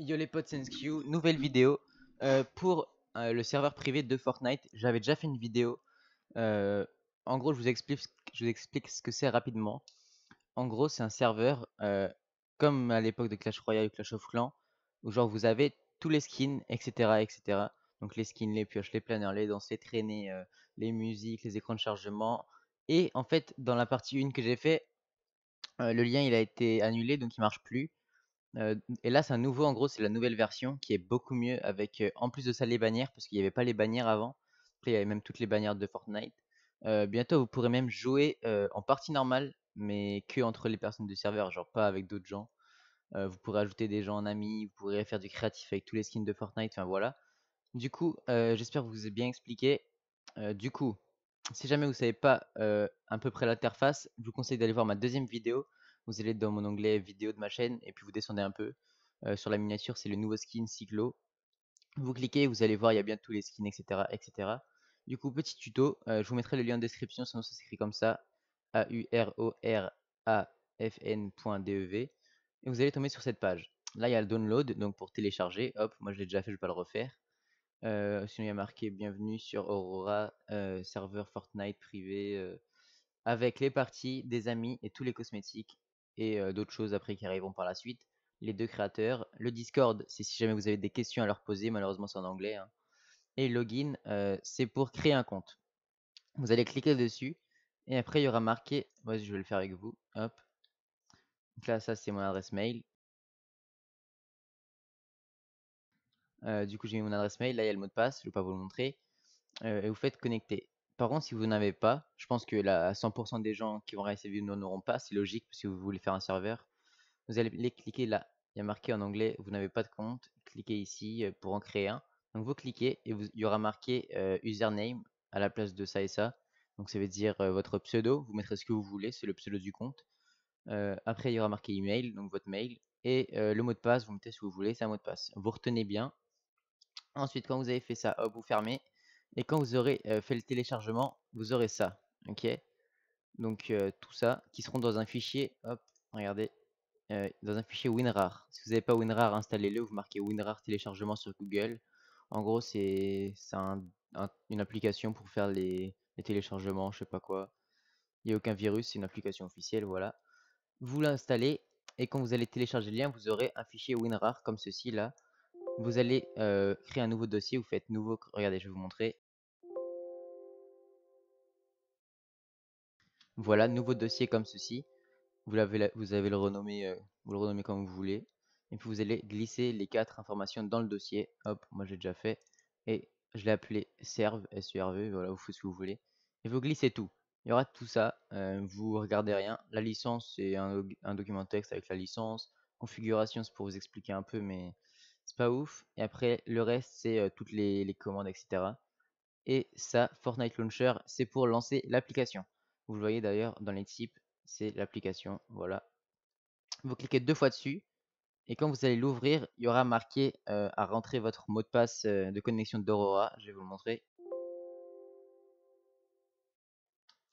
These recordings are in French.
Yo les potes nouvelle vidéo euh, pour euh, le serveur privé de Fortnite. J'avais déjà fait une vidéo. Euh, en gros, je vous explique, ce que c'est rapidement. En gros, c'est un serveur comme à l'époque de Clash Royale ou Clash of Clans, où genre vous avez tous les skins, etc., etc. Donc les skins, les pioches, les planeurs, les danses, les traînées, les musiques, les écrans de chargement. Et en fait, dans la partie 1 que j'ai fait, le lien il a été annulé, donc il marche plus et là, c'est un nouveau en gros, c'est la nouvelle version qui est beaucoup mieux avec, en plus de ça, les bannières parce qu'il n'y avait pas les bannières avant. Après, il y avait même toutes les bannières de Fortnite. bientôt, vous pourrez même jouer, en partie normale, mais que entre les personnes du serveur, genre pas avec d'autres gens. vous pourrez ajouter des gens en amis, vous pourrez faire du créatif avec tous les skins de Fortnite, enfin voilà. Du coup, j'espère que vous ai bien expliqué. du coup, si jamais vous savez pas, à peu près l'interface, je vous conseille d'aller voir ma deuxième vidéo vous allez dans mon onglet vidéo de ma chaîne et puis vous descendez un peu. Euh, sur la miniature, c'est le nouveau skin Cyclo. Vous cliquez, vous allez voir, il y a bien tous les skins, etc. etc. Du coup, petit tuto, euh, je vous mettrai le lien en description, sinon ça s'écrit comme ça, a u r o r a f n.dev. Et vous allez tomber sur cette page. Là, il y a le download, donc pour télécharger. Hop, moi je l'ai déjà fait, je vais pas le refaire. Euh, sinon, il y a marqué bienvenue sur Aurora, serveur Fortnite privé, avec les parties, des amis et tous les cosmétiques et euh, d'autres choses après qui arriveront par la suite. Les deux créateurs. Le Discord, c'est si jamais vous avez des questions à leur poser, malheureusement c'est en anglais. Hein. Et login, euh, c'est pour créer un compte. Vous allez cliquer dessus et après il y aura marqué, moi je vais le faire avec vous, hop. là ça c'est mon adresse mail. Euh, du coup j'ai mis mon adresse mail, là il y a le mot de passe, je ne vais pas vous le montrer. et vous faites connecter. Par contre, si vous n'avez pas, je pense que la 100% des gens qui vont rester nous n'en auront pas. C'est logique, si vous voulez faire un serveur, vous allez cliquer là. Il y a marqué en anglais, vous n'avez pas de compte. Cliquez ici euh, pour en créer un. Donc vous cliquez et il y aura marqué euh, username à la place de ça et ça. Donc ça veut dire euh, votre pseudo. Vous mettrez ce que vous voulez, c'est le pseudo du compte. après, il y aura marqué email, donc votre mail. Et le mot de passe, vous mettez ce que vous voulez, c'est un mot de passe. Vous retenez bien. Ensuite, quand vous avez fait ça, hop, vous fermez. Et quand vous aurez fait le téléchargement, vous aurez ça. Ok Donc tout ça qui seront dans un fichier. Hop, regardez. dans un fichier WinRAR. Si vous n'avez pas WinRAR, installez-le. Vous marquez WinRAR téléchargement sur Google. En gros, c'est une application pour faire les, téléchargements, je sais pas quoi. Il n'y a aucun virus, c'est une application officielle, voilà. Vous l'installez et quand vous allez télécharger le lien, vous aurez un fichier WinRAR comme ceci là. Vous allez créer un nouveau dossier, vous faites nouveau, regardez, je vais vous montrer. Voilà, nouveau dossier comme ceci. Vous, avez, vous avez le renommé, vous le renommez comme vous voulez. Et puis vous allez glisser les quatre informations dans le dossier. Hop, moi j'ai déjà fait. Et je l'ai appelé serve, surv, voilà, vous faites ce que vous voulez. Et vous glissez tout. Il y aura tout ça, vous vous regardez rien. La licence, c'est un, un, document texte avec la licence. Configuration, c'est pour vous expliquer un peu, mais c'est pas ouf. Et après, le reste, c'est euh, toutes les, commandes, etc. Et ça, Fortnite Launcher, c'est pour lancer l'application. Vous le voyez d'ailleurs dans les types, c'est l'application. Voilà. Vous cliquez deux fois dessus. Et quand vous allez l'ouvrir, il y aura marqué euh, à rentrer votre mot de passe euh, de connexion d'Aurora. Je vais vous le montrer.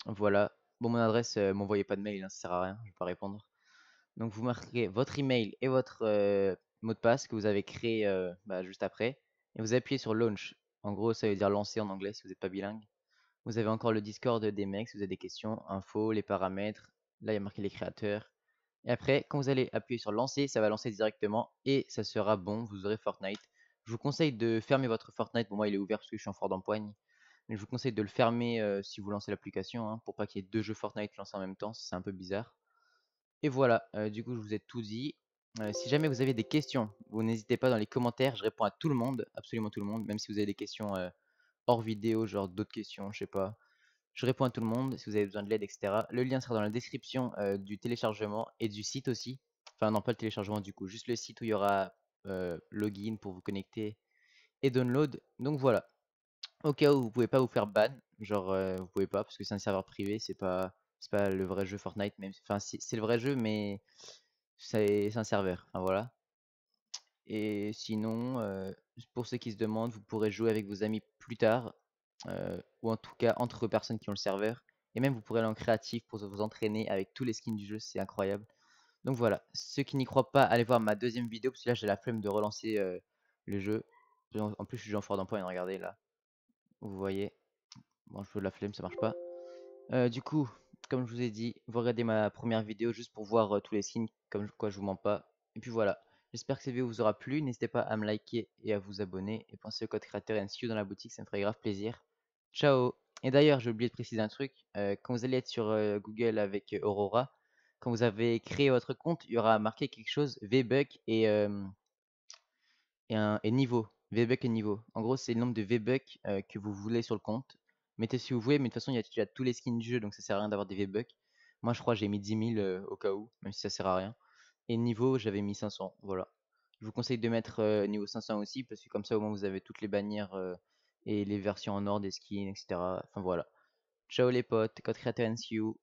Voilà. Bon, mon adresse, m'envoyez pas de mail, hein, ça sert à rien, je vais pas répondre. Donc vous marquez votre email et votre mot de passe que vous avez créé euh, bah, juste après, et vous appuyez sur Launch. En gros, ça veut dire lancer en anglais si vous n'êtes pas bilingue. Vous avez encore le Discord des mecs si vous avez des questions, infos, les paramètres. Là, il y a marqué les créateurs. Et après, quand vous allez appuyer sur lancer, ça va lancer directement et ça sera bon, vous aurez Fortnite. Je vous conseille de fermer votre Fortnite. Bon, moi, il est ouvert parce que je suis en fort d'empoigne. Mais je vous conseille de le fermer euh, si vous lancez l'application, hein, pour pas qu'il y ait deux jeux Fortnite lancés en même temps, c'est un peu bizarre. Et voilà, euh, du coup, je vous ai tout dit. Euh, si jamais vous avez des questions, vous n'hésitez pas dans les commentaires, je réponds à tout le monde, absolument tout le monde, même si vous avez des questions euh, hors vidéo, genre d'autres questions, je sais pas. Je réponds à tout le monde si vous avez besoin de l'aide, etc. Le lien sera dans la description euh, du téléchargement et du site aussi. Enfin non, pas le téléchargement du coup, juste le site où il y aura login pour vous connecter et download. Donc voilà. Au cas où vous pouvez pas vous faire ban, genre vous pouvez pas parce que c'est un serveur privé, c'est pas c'est pas le vrai jeu Fortnite même. Enfin c'est le vrai jeu mais c'est un serveur, voilà. Et sinon, euh, pour ceux qui se demandent, vous pourrez jouer avec vos amis plus tard, euh, ou en tout cas entre personnes qui ont le serveur et même vous pourrez aller en créatif pour vous entraîner avec tous les skins du jeu, c'est incroyable. Donc voilà, ceux qui n'y croient pas, allez voir ma deuxième vidéo parce que là j'ai la flemme de relancer, euh, le jeu. en plus je suis en fort d'emploi, regardez là. Vous voyez? Bon, je veux de la flemme, ça marche pas. du coup comme je vous ai dit, vous regardez ma première vidéo juste pour voir euh, tous les signes, comme quoi je vous mens pas. Et puis voilà, j'espère que cette vidéo vous aura plu, n'hésitez pas à me liker et à vous abonner. Et pensez au code créateur NCU dans la boutique, ça me ferait grave plaisir. Ciao Et d'ailleurs, j'ai oublié de préciser un truc, euh, quand vous allez être sur euh, Google avec Aurora, quand vous avez créé votre compte, il y aura marqué quelque chose, v et, et, Niveau. v niveau. et niveau. En gros, c'est le nombre de v Bucks que vous voulez sur le compte mettez si vous voulez, mais de toute façon, il y a déjà tous les skins du jeu, donc ça sert à rien d'avoir des V-Bucks. Moi, je crois que j'ai mis 10 000 euh, au cas où, même si ça sert à rien. Et niveau, j'avais mis 500, voilà. Je vous conseille de mettre euh, niveau 500 aussi, parce que comme ça, au moins, vous avez toutes les bannières euh, et les versions en or des skins, etc. Enfin, voilà. Ciao les potes, code créateur NCU,